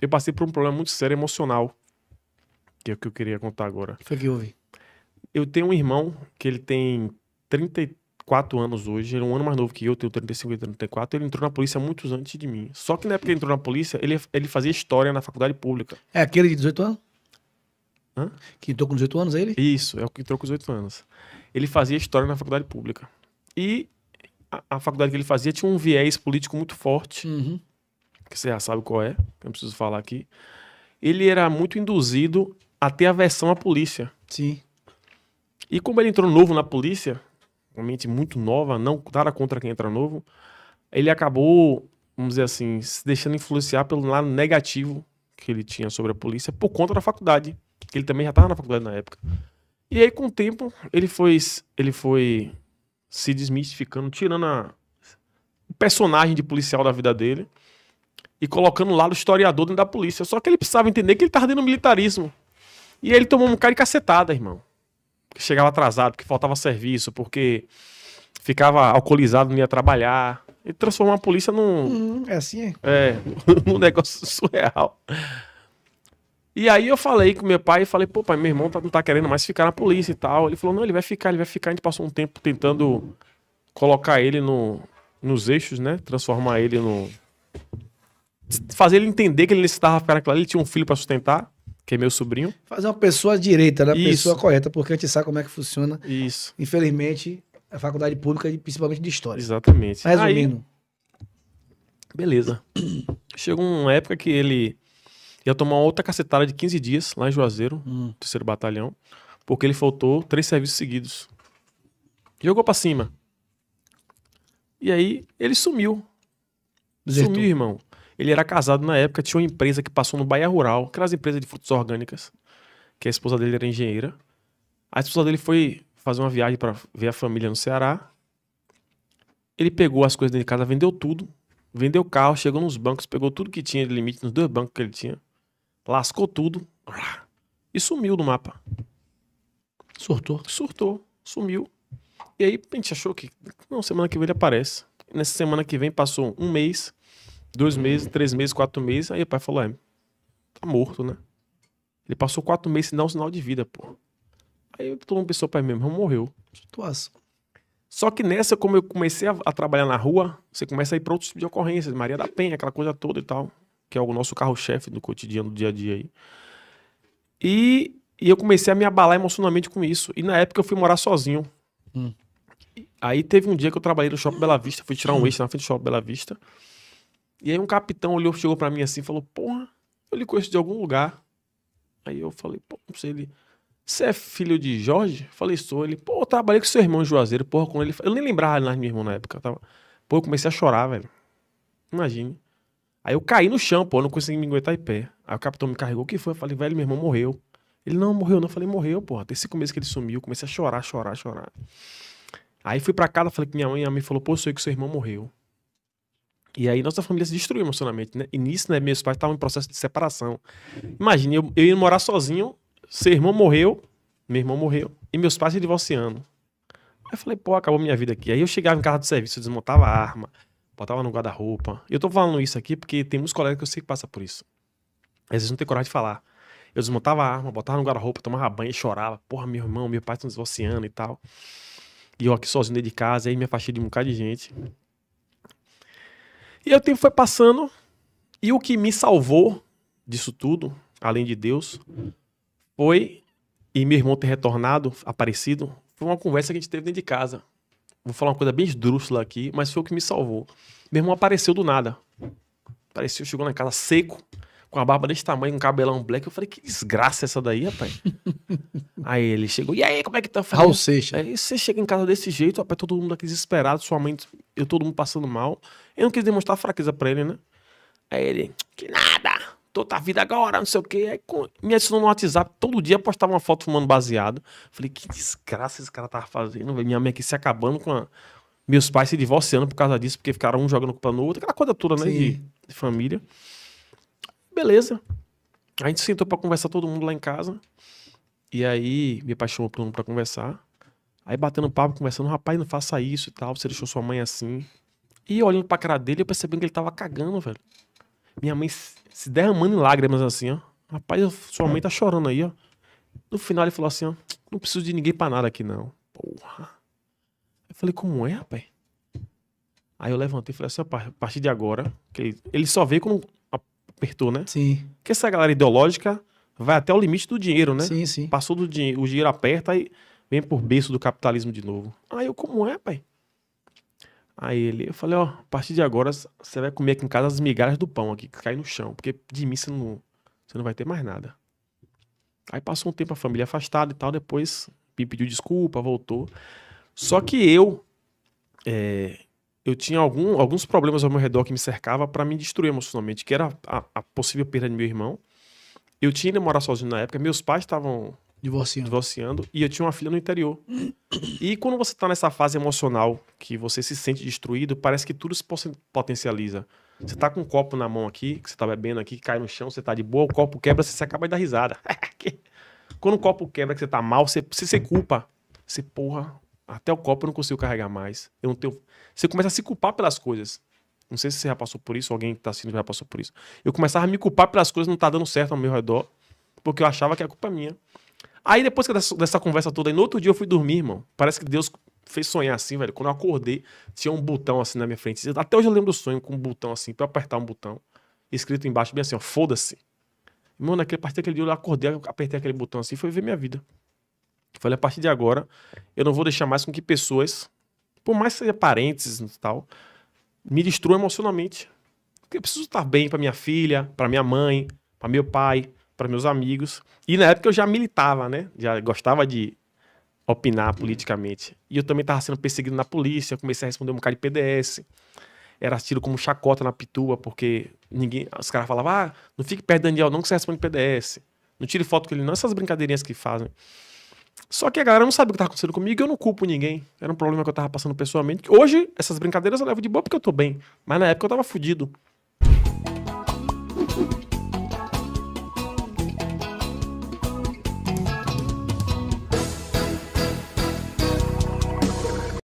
eu passei por um problema muito sério emocional, que é o que eu queria contar agora. Foi que houve? Eu tenho um irmão que ele tem 34 anos hoje, ele é um ano mais novo que eu, tenho 35 e 34, ele entrou na polícia muitos antes de mim. Só que na época que ele entrou na polícia, ele, ele fazia história na faculdade pública. É aquele de 18 anos? Hã? Que entrou com 18 anos, é ele? Isso, é o que entrou com 18 anos. Ele fazia história na faculdade pública. E a, a faculdade que ele fazia tinha um viés político muito forte. Uhum que você já sabe qual é, que eu preciso falar aqui, ele era muito induzido a ter aversão à polícia. Sim. E como ele entrou novo na polícia, uma mente muito nova, não nada contra quem entra novo, ele acabou, vamos dizer assim, se deixando influenciar pelo lado negativo que ele tinha sobre a polícia por conta da faculdade, que ele também já estava na faculdade na época. E aí, com o tempo, ele foi, ele foi se desmistificando, tirando a, o personagem de policial da vida dele e colocando lá o historiador dentro da polícia. Só que ele precisava entender que ele estava dentro do militarismo. E aí ele tomou um cara de cacetada, irmão. Porque chegava atrasado, porque faltava serviço, porque ficava alcoolizado, não ia trabalhar. Ele transformou a polícia num. Hum, é assim? É, num negócio surreal. E aí eu falei com meu pai e falei, pô, pai, meu irmão tá, não tá querendo mais ficar na polícia e tal. Ele falou, não, ele vai ficar, ele vai ficar. A gente passou um tempo tentando colocar ele no, nos eixos, né? Transformar ele no, fazer ele entender que ele necessitava ficar naquela ele tinha um filho para sustentar, que é meu sobrinho. Fazer uma pessoa direita, né? Isso. Pessoa correta, porque a gente sabe como é que funciona. Isso. Infelizmente, a faculdade pública, principalmente de história. Exatamente. resumindo. Aí, beleza. Chegou uma época que ele ia tomar outra cacetada de 15 dias lá em Juazeiro, hum. terceiro batalhão, porque ele faltou três serviços seguidos. Jogou para cima. E aí ele sumiu. Desertou. Sumiu, irmão. Ele era casado na época, tinha uma empresa que passou no Bahia Rural, aquelas empresas de frutas orgânicas, que a esposa dele era engenheira. A esposa dele foi fazer uma viagem para ver a família no Ceará. Ele pegou as coisas dele de casa, vendeu tudo, vendeu carro, chegou nos bancos, pegou tudo que tinha de limite nos dois bancos que ele tinha, lascou tudo e sumiu do mapa. Surtou? Surtou, sumiu. E aí a gente achou que, não, semana que vem ele aparece. nessa semana que vem passou um mês, Dois meses, três meses, quatro meses. Aí o pai falou: é, tá morto, né? Ele passou quatro meses sem dar um sinal de vida, pô. Aí todo mundo pensou pra mim, meu morreu. Situação. Só que nessa, como eu comecei a, a, trabalhar na rua, você começa a ir pra outros tipos de ocorrências, Maria da Penha, aquela coisa toda e tal, que é o nosso carro-chefe do cotidiano, do dia a dia aí. E, e, eu comecei a me abalar emocionalmente com isso. E na época eu fui morar sozinho. Hum. Aí teve um dia que eu trabalhei no Shopping Bela Vista, fui tirar um hum. eixo na frente do Shopping Bela Vista. E aí um capitão olhou, chegou para mim assim e falou: Porra, eu lhe conheço de algum lugar. Aí eu falei, pô, não sei, ele. Você é filho de Jorge? Falei, sou. Ele, pô, eu trabalhei com seu irmão em Juazeiro, porra, com ele. Eu nem lembrava mais meu irmão na época. tava... Pô, eu comecei a chorar, velho. Imagine. Aí eu caí no chão, pô, não consegui me aguentar em pé. Aí o capitão me carregou, o que foi? Eu falei, velho, meu irmão morreu. Ele, não, morreu não. Eu falei, morreu, porra. Tem cinco meses que ele sumiu. Comecei a chorar, chorar, chorar. Aí fui pra casa, falei com minha mãe, minha mãe falou, pô, eu sei que seu irmão morreu. E aí nossa família se destruiu emocionalmente, né? E nisso, né, meus pais estavam em processo de separação. Imagina, eu, eu morar sozinho, seu irmão morreu, meu irmão morreu, e meus pais se divorciando. Aí eu falei, pô, acabou minha vida aqui. Aí eu chegava em casa do serviço, eu desmontava a arma, botava no guarda-roupa. Eu tô falando isso aqui porque tem muitos colegas que eu sei que passa por isso. Às vezes não tem coragem de falar. Eu desmontava a arma, botava no guarda-roupa, tomava banho e chorava. Porra, meu irmão, meu pai tá estão divorciando e tal. E eu aqui sozinho dentro de casa, aí me afastei de um bocado de gente. E o tempo foi passando, e o que me salvou disso tudo, além de Deus, foi, e meu irmão ter retornado, aparecido, foi uma conversa que a gente teve dentro de casa. Vou falar uma coisa bem esdrúxula aqui, mas foi o que me salvou. Meu irmão apareceu do nada. Apareceu, chegou na casa seco, com a barba desse tamanho, com um cabelão black. Eu falei, que desgraça é essa daí, rapaz. aí ele chegou, e aí, como é que tá? Raul Seixas. Aí é, você chega em casa desse jeito, rapaz, todo mundo aqui desesperado, sua mãe, eu todo mundo passando mal. Eu não quis demonstrar fraqueza pra ele, né? Aí ele, que nada, toda a vida agora, não sei o quê. Aí me adicionou no WhatsApp, todo dia postava uma foto fumando baseado. Falei, que desgraça esse cara tava tá fazendo, véio. minha mãe aqui se acabando com a... Meus pais se divorciando por causa disso, porque ficaram um jogando culpa no outro, aquela coisa toda, né, de, de família. Beleza. A gente sentou para conversar todo mundo lá em casa. E aí me apaixonou por um para conversar. Aí batendo papo, conversando, rapaz, não faça isso e tal, você deixou sua mãe assim. E olhando pra cara dele, eu percebendo que ele tava cagando, velho. Minha mãe se derramando em lágrimas assim, ó. Rapaz, sua mãe tá chorando aí, ó. No final ele falou assim, ó, não preciso de ninguém pra nada aqui, não. Porra. Eu falei, como é, rapaz? Aí eu levantei e falei assim, a partir de agora, ele, ele só veio quando apertou, né? Sim. Porque essa galera ideológica vai até o limite do dinheiro, né? Sim, sim. Passou do dinheiro, o dinheiro aperta e vem por berço do capitalismo de novo. Aí eu, como é, pai? Aí ele, eu falei, ó, a partir de agora você vai comer aqui em casa as migalhas do pão aqui, que cai no chão, porque de mim você não, você não vai ter mais nada. Aí passou um tempo a família afastada e tal, depois me pediu desculpa, voltou. Só que eu, é, eu tinha algum, alguns problemas ao meu redor que me cercava para me destruir emocionalmente, que era a, a, possível perda de meu irmão. Eu tinha ido morar sozinho na época, meus pais estavam divorciando. divorciando e eu tinha uma filha no interior. e quando você tá nessa fase emocional que você se sente destruído, parece que tudo se potencializa. Você tá com um copo na mão aqui, que você tá bebendo aqui, cai no chão, você tá de boa, o copo quebra, você acaba de dar risada. quando o copo quebra, que você tá mal, você se culpa. Você, porra, até o copo eu não consigo carregar mais. Eu não tenho. Você começa a se culpar pelas coisas. Não sei se você já passou por isso, alguém que tá assistindo já passou por isso. Eu começava a me culpar pelas coisas não tá dando certo ao meu redor, porque eu achava que era culpa minha. Aí depois dessa, dessa conversa toda, no outro dia eu fui dormir, irmão. Parece que Deus fez sonhar assim, velho. Quando eu acordei, tinha um botão assim na minha frente. Até hoje eu lembro do sonho com um botão assim, pra eu apertar um botão, escrito embaixo, bem assim, ó, foda-se. Mano, naquele partir daquele dia eu acordei, apertei aquele botão assim e foi ver minha vida. Falei, a partir de agora, eu não vou deixar mais com que pessoas, por mais que sejam parentes e tal, me destruam emocionalmente. Porque eu preciso estar bem para minha filha, para minha mãe, para meu pai, para meus amigos. E na época eu já militava, né? Já gostava de opinar politicamente. E eu também estava sendo perseguido na polícia, comecei a responder um bocado de PDS. Era tido como chacota na pitua, porque ninguém, os caras falavam, ah, não fique perto do Daniel não que você responde PDS. Não tire foto com ele não, essas brincadeirinhas que fazem. Só que a galera não sabe o que tá acontecendo comigo e eu não culpo ninguém. Era um problema que eu tava passando pessoalmente. Hoje, essas brincadeiras eu levo de boa porque eu tô bem. Mas na época eu tava fudido.